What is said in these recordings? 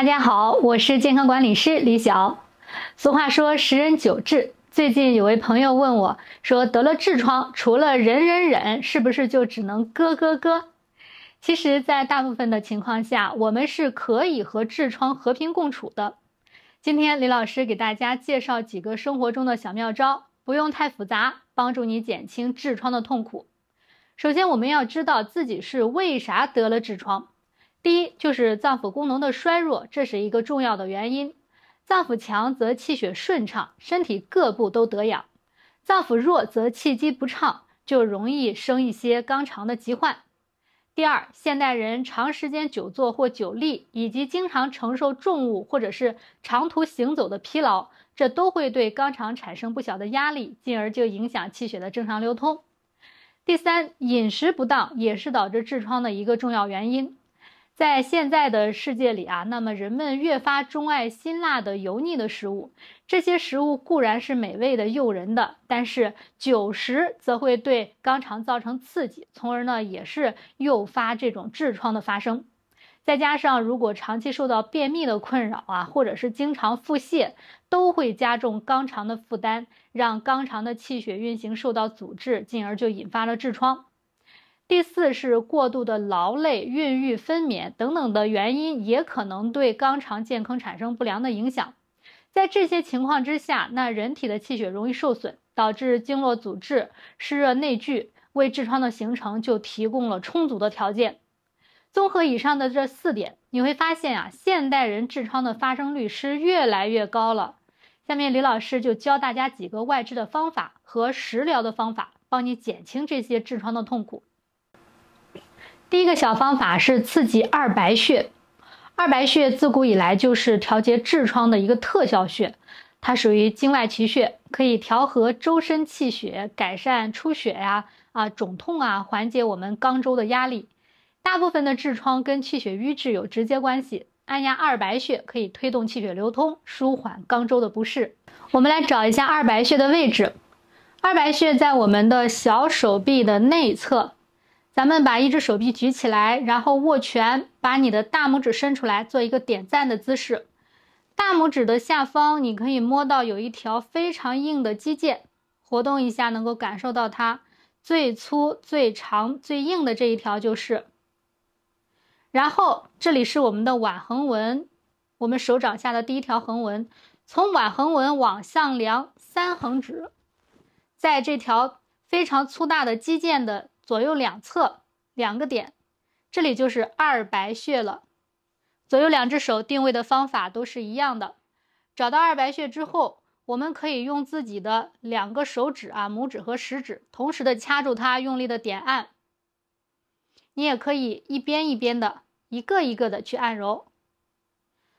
大家好，我是健康管理师李晓。俗话说“十人九痔”，最近有位朋友问我，说得了痔疮，除了忍忍忍，是不是就只能割割割？其实，在大部分的情况下，我们是可以和痔疮和平共处的。今天李老师给大家介绍几个生活中的小妙招，不用太复杂，帮助你减轻痔疮的痛苦。首先，我们要知道自己是为啥得了痔疮。第一就是脏腑功能的衰弱，这是一个重要的原因。脏腑强则气血顺畅，身体各部都得养；脏腑弱则气机不畅，就容易生一些肛肠的疾患。第二，现代人长时间久坐或久立，以及经常承受重物或者是长途行走的疲劳，这都会对肛肠产生不小的压力，进而就影响气血的正常流通。第三，饮食不当也是导致痔疮的一个重要原因。在现在的世界里啊，那么人们越发钟爱辛辣的、油腻的食物。这些食物固然是美味的、诱人的，但是久食则会对肛肠造成刺激，从而呢也是诱发这种痔疮的发生。再加上，如果长期受到便秘的困扰啊，或者是经常腹泻，都会加重肛肠的负担，让肛肠的气血运行受到阻滞，进而就引发了痔疮。第四是过度的劳累、孕育、分娩等等的原因，也可能对肛肠健康产生不良的影响。在这些情况之下，那人体的气血容易受损，导致经络阻滞、湿热内聚，为痔疮的形成就提供了充足的条件。综合以上的这四点，你会发现啊，现代人痔疮的发生率是越来越高了。下面李老师就教大家几个外治的方法和食疗的方法，帮你减轻这些痔疮的痛苦。第一个小方法是刺激二白穴。二白穴自古以来就是调节痔疮的一个特效穴，它属于经外奇穴，可以调和周身气血，改善出血呀、啊肿痛啊，缓解我们肛周的压力。大部分的痔疮跟气血瘀滞有直接关系，按压二白穴可以推动气血流通，舒缓肛周的不适。我们来找一下二白穴的位置。二白穴在我们的小手臂的内侧。咱们把一只手臂举起来，然后握拳，把你的大拇指伸出来，做一个点赞的姿势。大拇指的下方，你可以摸到有一条非常硬的肌腱，活动一下能够感受到它最粗、最长、最硬的这一条就是。然后这里是我们的腕横纹，我们手掌下的第一条横纹，从腕横纹往上量三横指，在这条非常粗大的肌腱的。左右两侧两个点，这里就是二白穴了。左右两只手定位的方法都是一样的。找到二白穴之后，我们可以用自己的两个手指啊，拇指和食指同时的掐住它，用力的点按。你也可以一边一边的，一个一个的去按揉。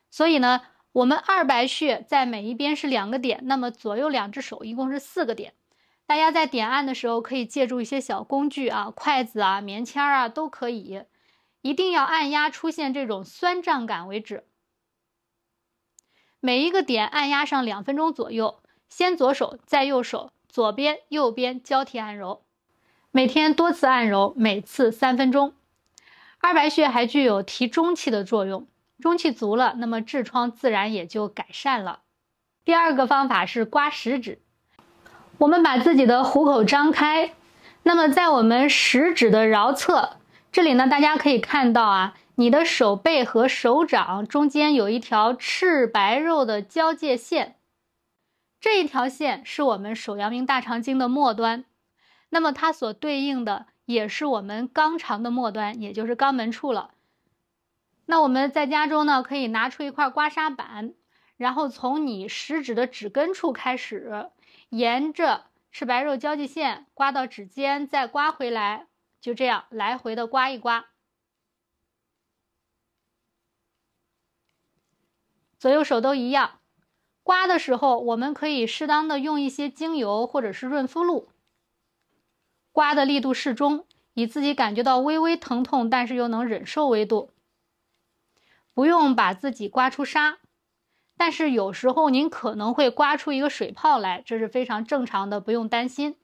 所以呢，我们二白穴在每一边是两个点，那么左右两只手一共是四个点。大家在点按的时候，可以借助一些小工具啊，筷子啊、棉签儿啊都可以。一定要按压出现这种酸胀感为止。每一个点按压上两分钟左右，先左手再右手，左边右边交替按揉。每天多次按揉，每次三分钟。二白穴还具有提中气的作用，中气足了，那么痔疮自然也就改善了。第二个方法是刮食指。我们把自己的虎口张开，那么在我们食指的桡侧这里呢，大家可以看到啊，你的手背和手掌中间有一条赤白肉的交界线，这一条线是我们手阳明大肠经的末端，那么它所对应的也是我们肛肠的末端，也就是肛门处了。那我们在家中呢，可以拿出一块刮痧板，然后从你食指的指根处开始。沿着赤白肉交界线刮到指尖，再刮回来，就这样来回的刮一刮。左右手都一样。刮的时候，我们可以适当的用一些精油或者是润肤露。刮的力度适中，以自己感觉到微微疼痛，但是又能忍受为度，不用把自己刮出痧。但是有时候您可能会刮出一个水泡来，这是非常正常的，不用担心。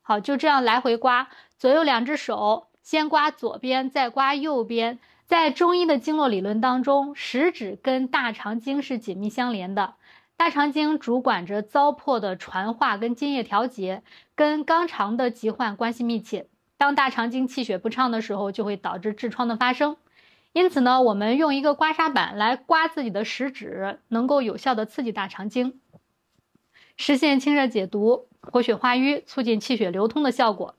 好，就这样来回刮，左右两只手，先刮左边，再刮右边。在中医的经络理论当中，食指跟大肠经是紧密相连的，大肠经主管着糟粕的传化跟津液调节，跟肛肠的疾患关系密切。当大肠经气血不畅的时候，就会导致痔疮的发生。因此呢，我们用一个刮痧板来刮自己的食指，能够有效的刺激大肠经，实现清热解毒、活血化瘀、促进气血流通的效果。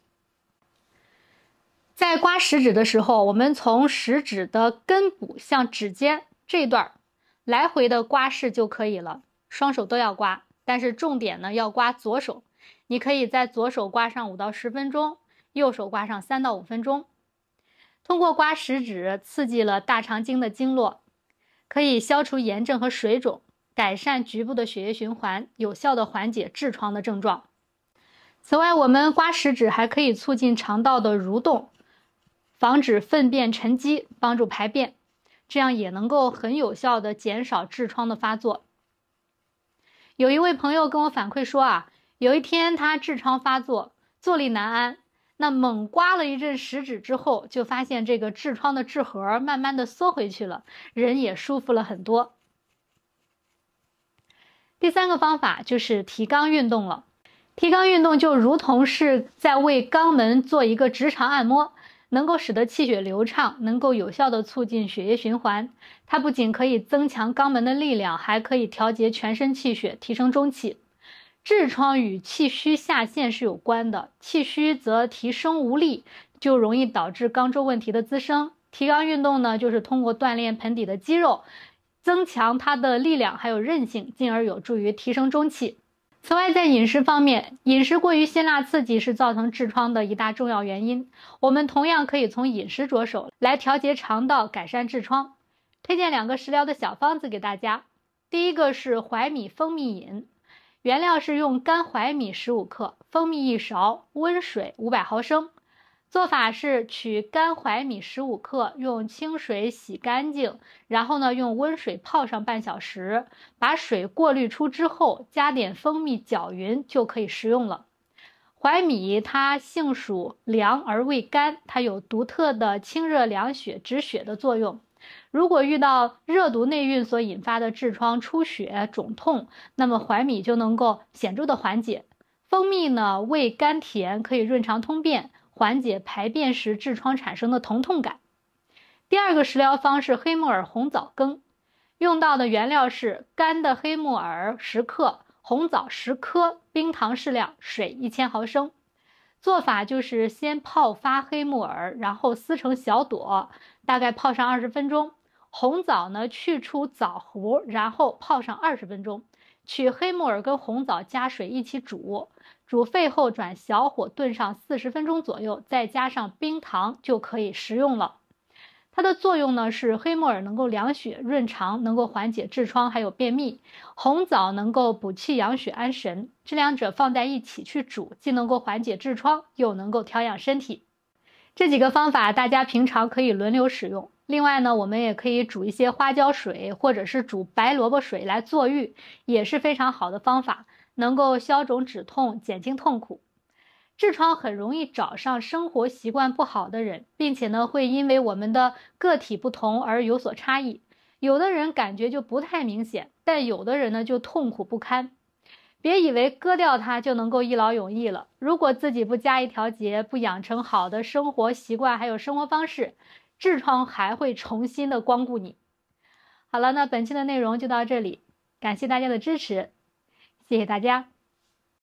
在刮食指的时候，我们从食指的根部向指尖这段儿来回的刮拭就可以了。双手都要刮，但是重点呢要刮左手。你可以在左手刮上五到十分钟，右手刮上三到五分钟。通过刮食指，刺激了大肠经的经络，可以消除炎症和水肿，改善局部的血液循环，有效的缓解痔疮的症状。此外，我们刮食指还可以促进肠道的蠕动，防止粪便沉积，帮助排便，这样也能够很有效的减少痔疮的发作。有一位朋友跟我反馈说啊，有一天他痔疮发作，坐立难安。那猛刮了一阵食指之后，就发现这个痔疮的痔核慢慢的缩回去了，人也舒服了很多。第三个方法就是提肛运动了，提肛运动就如同是在为肛门做一个直肠按摩，能够使得气血流畅，能够有效的促进血液循环。它不仅可以增强肛门的力量，还可以调节全身气血，提升中气。痔疮与气虚下陷是有关的，气虚则提升无力，就容易导致肛周问题的滋生。提肛运动呢，就是通过锻炼盆底的肌肉，增强它的力量还有韧性，进而有助于提升中气。此外，在饮食方面，饮食过于辛辣刺激是造成痔疮的一大重要原因。我们同样可以从饮食着手来调节肠道，改善痔疮。推荐两个食疗的小方子给大家，第一个是槐米蜂蜜饮。原料是用干槐米十五克、蜂蜜一勺、温水五百毫升。做法是取干槐米十五克，用清水洗干净，然后呢用温水泡上半小时，把水过滤出之后，加点蜂蜜搅匀就可以食用了。槐米它性属凉而味甘，它有独特的清热凉血、止血的作用。如果遇到热毒内蕴所引发的痔疮出血、肿痛，那么槐米就能够显著的缓解。蜂蜜呢，味甘甜，可以润肠通便，缓解排便时痔疮产生的疼痛感。第二个食疗方是黑木耳红枣羹，用到的原料是干的黑木耳十克、红枣十颗、冰糖适量、水一千毫升。做法就是先泡发黑木耳，然后撕成小朵。大概泡上二十分钟，红枣呢去除枣核，然后泡上二十分钟，取黑木耳跟红枣加水一起煮，煮沸后转小火炖上四十分钟左右，再加上冰糖就可以食用了。它的作用呢是黑木耳能够凉血润肠，能够缓解痔疮还有便秘，红枣能够补气养血安神，这两者放在一起去煮，既能够缓解痔疮，又能够调养身体。这几个方法大家平常可以轮流使用。另外呢，我们也可以煮一些花椒水，或者是煮白萝卜水来坐浴，也是非常好的方法，能够消肿止痛，减轻痛苦。痔疮很容易找上生活习惯不好的人，并且呢，会因为我们的个体不同而有所差异。有的人感觉就不太明显，但有的人呢就痛苦不堪。别以为割掉它就能够一劳永逸了。如果自己不加一调节，不养成好的生活习惯，还有生活方式，痔疮还会重新的光顾你。好了，那本期的内容就到这里，感谢大家的支持，谢谢大家。